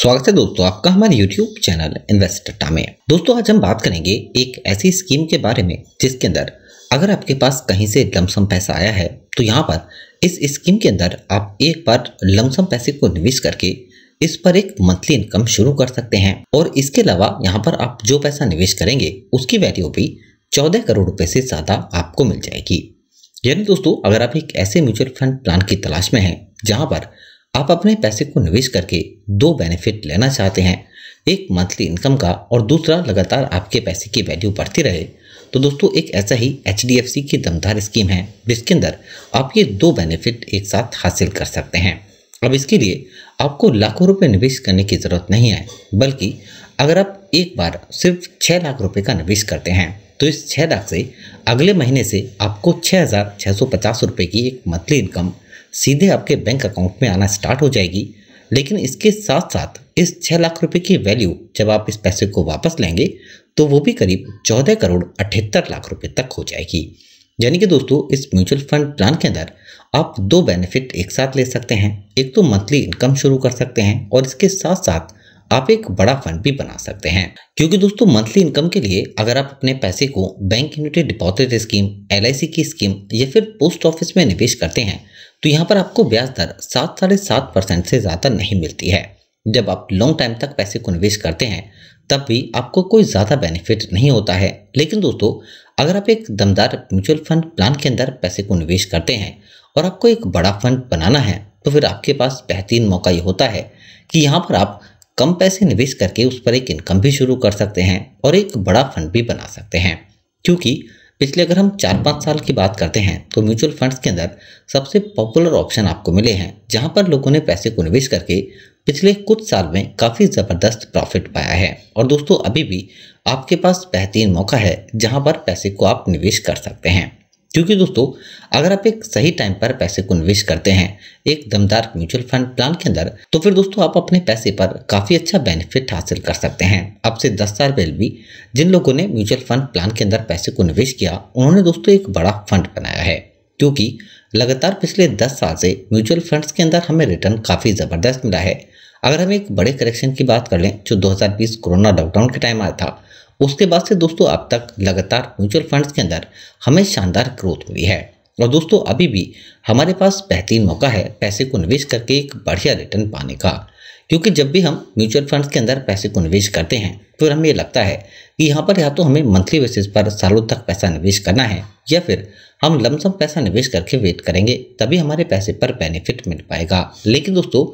स्वागत है दोस्तों आपका हमारे YouTube चैनल इन्वेस्टटा में दोस्तों आज हम बात करेंगे एक ऐसी स्कीम के बारे में जिसके अंदर अगर आपके पास कहीं से लमसम पैसा आया है तो यहाँ पर इस स्कीम के अंदर आप एक बार लमसम पैसे को निवेश करके इस पर एक मंथली इनकम शुरू कर सकते हैं और इसके अलावा यहाँ पर आप जो पैसा निवेश करेंगे उसकी वैल्यू भी चौदह करोड़ रुपये से ज़्यादा आपको मिल जाएगी यानी दोस्तों अगर आप एक ऐसे म्यूचुअल फंड प्लान की तलाश में हैं जहाँ पर आप अपने पैसे को निवेश करके दो बेनिफिट लेना चाहते हैं एक मंथली इनकम का और दूसरा लगातार आपके पैसे की वैल्यू बढ़ती रहे तो दोस्तों एक ऐसा ही एच की दमदार स्कीम है जिसके अंदर आप ये दो बेनिफिट एक साथ हासिल कर सकते हैं अब इसके लिए आपको लाखों रुपए निवेश करने की ज़रूरत नहीं है बल्कि अगर आप एक बार सिर्फ छः लाख रुपए का निवेश करते हैं तो इस छः लाख से अगले महीने से आपको छः हज़ार छः सौ पचास रुपये की एक मंथली इनकम सीधे आपके बैंक अकाउंट में आना स्टार्ट हो जाएगी लेकिन इसके साथ साथ इस छः लाख रुपए की वैल्यू जब आप इस पैसे को वापस लेंगे तो वो भी करीब चौदह करोड़ अठहत्तर लाख रुपए तक हो जाएगी यानी कि दोस्तों इस म्यूचुअल फंड प्लान के अंदर आप दो बेनिफिट एक साथ ले सकते हैं एक तो मंथली इनकम शुरू कर सकते हैं और इसके साथ साथ आप एक बड़ा फंड भी बना सकते हैं क्योंकि दोस्तों मंथली इनकम के लिए अगर आप अपने पैसे को bank unity deposit scheme L की स्कीम या फिर पोस्ट ऑफिस में निवेश करते हैं तो यहाँ पर आपको ब्याज दर सात साढ़े सात परसेंट से ज़्यादा नहीं मिलती है जब आप लॉन्ग टाइम तक पैसे को निवेश करते हैं तब भी आपको कोई ज़्यादा बेनिफिट नहीं होता है लेकिन दोस्तों अगर आप एक दमदार म्यूचुअल फंड प्लान के अंदर पैसे को निवेश करते हैं और आपको एक बड़ा फंड बनाना है तो फिर आपके पास बेहतरीन मौका ये होता है कि यहाँ पर आप कम पैसे निवेश करके उस पर एक इनकम भी शुरू कर सकते हैं और एक बड़ा फंड भी बना सकते हैं क्योंकि पिछले अगर हम चार पाँच साल की बात करते हैं तो म्यूचुअल फंड्स के अंदर सबसे पॉपुलर ऑप्शन आपको मिले हैं जहां पर लोगों ने पैसे को निवेश करके पिछले कुछ साल में काफ़ी ज़बरदस्त प्रॉफिट पाया है और दोस्तों अभी भी आपके पास बेहतरीन मौका है जहां पर पैसे को आप निवेश कर सकते हैं क्योंकि दोस्तों अगर आप एक सही टाइम पर पैसे को निवेश करते हैं एक दमदार म्यूचुअल फंड प्लान के अंदर तो फिर दोस्तों आप अपने पैसे पर काफ़ी अच्छा बेनिफिट हासिल कर सकते हैं अब से 10 साल पहले भी जिन लोगों ने म्यूचुअल फंड प्लान के अंदर पैसे को निवेश किया उन्होंने दोस्तों एक बड़ा फंड बनाया है क्योंकि लगातार पिछले दस साल से म्यूचुअल फंड के अंदर हमें रिटर्न काफ़ी ज़बरदस्त मिला है अगर हम एक बड़े करेक्शन की बात कर लें जो दो कोरोना लॉकडाउन के टाइम आया था उसके बाद से दोस्तों अब तक लगातार म्यूचुअल फंड्स के अंदर हमें शानदार ग्रोथ मिली है और दोस्तों अभी भी हमारे पास बेहतरीन मौका है पैसे को निवेश करके एक बढ़िया रिटर्न पाने का क्योंकि जब भी हम म्यूचुअल फंड्स के अंदर पैसे को निवेश करते हैं तो हमें ये लगता है कि यहाँ पर या तो हमें मंथली बेसिस पर सालों तक पैसा निवेश करना है या फिर हम लमसम पैसा निवेश करके वेट करेंगे तभी हमारे पैसे पर बेनिफिट मिल पाएगा लेकिन दोस्तों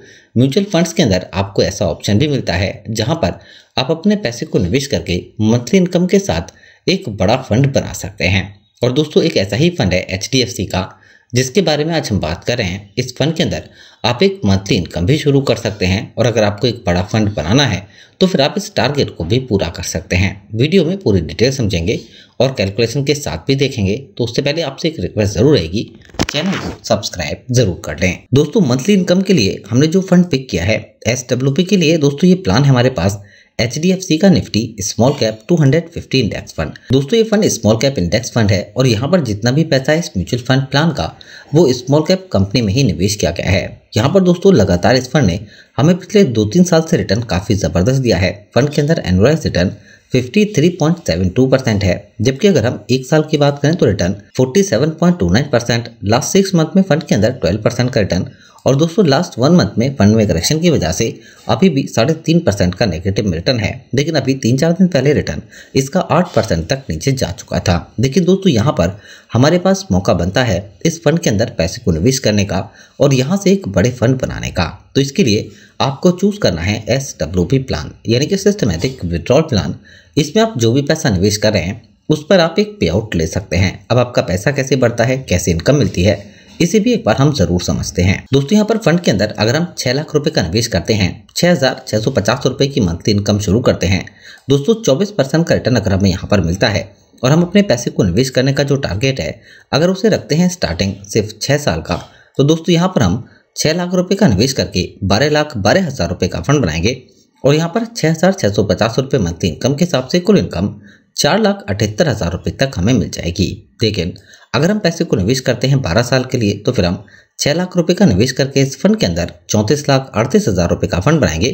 म्यूचुअल फंड्स के अंदर आपको ऐसा ऑप्शन भी मिलता है जहाँ पर आप अपने पैसे को निवेश करके मंथली इनकम के साथ एक बड़ा फंड बना सकते हैं और दोस्तों एक ऐसा ही फंड है एच का जिसके बारे में आज हम बात कर रहे हैं इस फंड के अंदर आप एक मंथली इनकम भी शुरू कर सकते हैं और अगर आपको एक बड़ा फंड बनाना है तो फिर आप इस टारगेट को भी पूरा कर सकते हैं वीडियो में पूरी डिटेल समझेंगे और कैलकुलेशन के साथ भी देखेंगे तो उससे पहले आपसे एक रिक्वेस्ट ज़रूर रहेगी चैनल को सब्सक्राइब जरूर कर लें दोस्तों मंथली इनकम के लिए हमने जो फंड पिक किया है एस के लिए दोस्तों ये प्लान हमारे पास एच का Nifty small cap 250 index fund दोस्तों ये fund small cap index fund है और यहाँ पर जितना भी पैसा है इस म्यूचुअल फंड प्लान का वो स्मॉल कैप कंपनी में ही निवेश किया गया है यहाँ पर दोस्तों लगातार इस फंड ने हमें पिछले दो तीन साल से रिटर्न काफ़ी ज़बरदस्त दिया है फंड के अंदर एनुअलाइज रिटर्न 53.72 परसेंट है जबकि अगर हम एक साल की बात करें तो return 47.29 percent last six month में फंड के अंदर 12 परसेंट का रिटर्न और दोस्तों लास्ट वन मंथ में फंड में करेक्शन की वजह से अभी भी साढ़े तीन परसेंट का नेगेटिव रिटर्न है लेकिन अभी तीन चार दिन पहले रिटर्न इसका आठ परसेंट तक नीचे जा चुका था लेकिन दोस्तों यहाँ पर हमारे पास मौका बनता है इस फंड के अंदर पैसे को निवेश करने का और यहाँ से एक बड़े फंड बनाने का तो इसके लिए आपको चूज करना है एस डब्ल्यू पी प्लान यानी कि सिस्टमेटिक विड्रॉल प्लान इसमें आप जो भी पैसा निवेश कर रहे हैं उस पर आप एक पे आउट ले सकते हैं अब आपका पैसा कैसे बढ़ता है कैसे इनकम मिलती है इसे भी एक बार हम जरूर समझते हैं दोस्तों यहाँ पर फंड के अंदर अगर हम छह लाख रुपए का निवेश करते हैं छह हजार छह सौ पचास रुपए की मंथली इनकम शुरू करते हैं दोस्तों चौबीस परसेंट का रिटर्न अगर हमें यहाँ पर मिलता है और हम अपने पैसे को निवेश करने का जो टारगेट है अगर उसे रखते हैं स्टार्टिंग सिर्फ छह साल का तो दोस्तों यहाँ पर हम छह लाख रुपए का निवेश करके बारह लाख बारह हज़ार रुपए का फंड बनाएंगे और यहाँ पर छह हज़ार छह सौ पचास रुपए मंथली इनकम के हिसाब से कुल इनकम चार लाख अठहत्तर हज़ार रुपये तक हमें मिल जाएगी लेकिन अगर हम पैसे को निवेश करते हैं बारह साल के लिए तो फिर हम छः लाख रुपये का निवेश करके इस फंड के अंदर चौंतीस लाख अड़तीस हज़ार रुपये का फंड बनाएंगे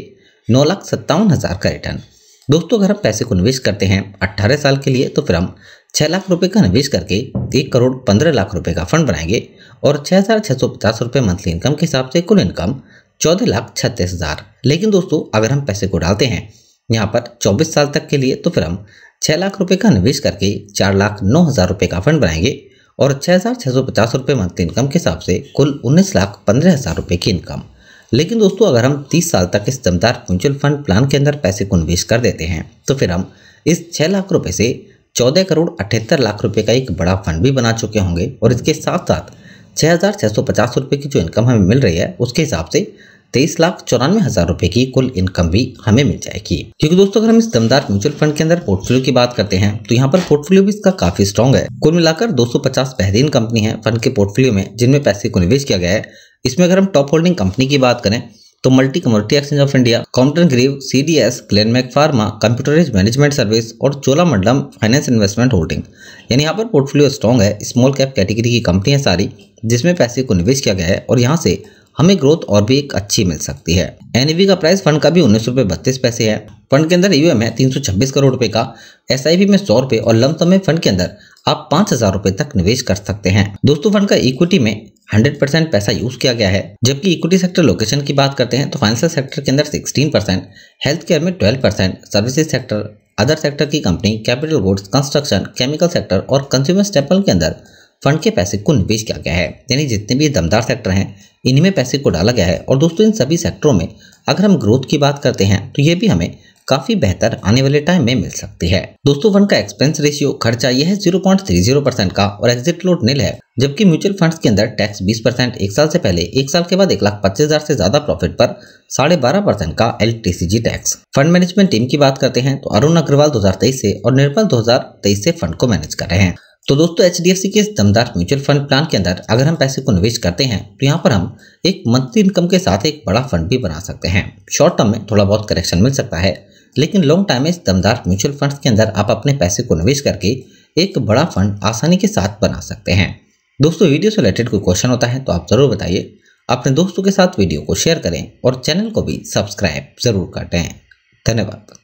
नौ लाख सत्तावन हज़ार का रिटर्न दोस्तों अगर हम पैसे को निवेश करते हैं अट्ठारह साल के लिए तो फिर हम छः लाख रुपए का निवेश करके एक करोड़ पंद्रह लाख रुपए का फंड बनाएंगे और छः हज़ार छः सौ पचास रुपये मंथली इनकम के हिसाब से कुल इनकम चौदह लाख छत्तीस हज़ार लेकिन दोस्तों अगर हम पैसे को डालते हैं यहाँ पर चौबीस साल तक के लिए तो फिर हम छः लाख रुपए का निवेश करके चार लाख नौ हज़ार रुपये का फंड बनाएंगे और छः हज़ार छः सौ पचास रुपये मंथली इनकम के हिसाब से कुल उन्नीस लाख पंद्रह हज़ार रुपये की इनकम लेकिन दोस्तों अगर हम तीस साल तक इस दमदार म्यूचुअल फंड प्लान के अंदर पैसे को निवेश कर देते हैं तो फिर हम इस छः लाख रुपये से चौदह करोड़ अठहत्तर लाख रुपये का एक बड़ा फंड भी बना चुके होंगे और इसके साथ साथ छः हज़ार छः सौ पचास रुपये की जो इनकम हमें मिल रही है उसके हिसाब से तेईस लाख चौरानवे हजार रुपए की कुल इनकम भी हमें मिल जाएगी क्योंकि दोस्तों अगर हम इस दमदार म्यूचुअल फंड के अंदर पोर्टफोलियो की बात करते हैं तो यहाँ पर पोर्टफोलियो भी इसका काफी स्ट्रॉन्ग है कुल मिलाकर 250 बेहतरीन कंपनी है फंड के पोर्टफोलियो में जिनमें पैसे को निवेश किया गया है इसमें अगर हम टॉप होल्डिंग कंपनी की बात करें तो multi commodity exchange of India Crompton Greaves C D CDS Mac pharma computerize management service और Chola Mandalam finance investment holding यानी यहाँ पर पोर्टफोलियो स्ट्रॉन्ग है स्मॉल कैप कैटेगरी की कंपनी है सारी जिसमें पैसे को निवेश किया गया है और यहाँ से हमें ग्रोथ और भी एक अच्छी मिल सकती है एनईवी का प्राइस फंड का भी उन्नीस रुपए बत्तीस पैसे है फंड के अंदर यूएम e है छब्बीस करोड़ रुपए का एस में सौ रुपए और लमसम में फंड के अंदर आप पांच हजार रुपए तक निवेश कर सकते हैं दोस्तों फंड का इक्विटी में 100 परसेंट पैसा यूज किया गया है जबकि इक्विटी सेक्टर लोकेशन की बात करते हैं तो फाइनेंशियल सेक्टर के अंदर 16 परसेंट हेल्थ केयर में 12 percent services sector other sector की company capital goods construction chemical sector और कंज्यूमर स्टेपल के अंदर फंड के पैसे को निवेश किया गया है यानी जितने भी दमदार सेक्टर हैं इनमें पैसे को डाला गया है और दोस्तों इन सभी सेक्टरों में अगर हम ग्रोथ की बात करते हैं तो ये भी हमें काफी बेहतर आने वाले टाइम में मिल सकती है दोस्तों फंड का एक्सपेंस रेशियो खर्चा यह है जीरो परसेंट का और एग्जिट लोड नील है जबकि म्यूचुअल फंड्स के अंदर टैक्स 20 परसेंट एक साल से पहले एक साल के बाद एक लाख पच्चीस हजार से ज्यादा प्रॉफिट पर साढ़े बारह परसेंट का L tax fund management team की बात करते हैं तो अरुण अग्रवाल दो से और निर्मल दो से फंड को मैनेज कर रहे हैं तो दोस्तों एच के इस दमदार म्यूचुअल फंड प्लान के अंदर अगर हम पैसे को निवेश करते हैं तो यहाँ पर हम एक मंथली इनकम के साथ एक बड़ा फंड भी बना सकते हैं शॉर्ट टर्म में थोड़ा बहुत करेक्शन मिल सकता है लेकिन लॉन्ग टर्म में इस दमदार म्यूचुअल फंड के अंदर आप अपने पैसे को निवेश करके एक बड़ा फंड आसानी के साथ बना सकते हैं दोस्तों वीडियो से रिलेटेड कोई क्वेश्चन होता है तो आप ज़रूर बताइए अपने दोस्तों के साथ वीडियो को शेयर करें और चैनल को भी सब्सक्राइब ज़रूर कर दें धन्यवाद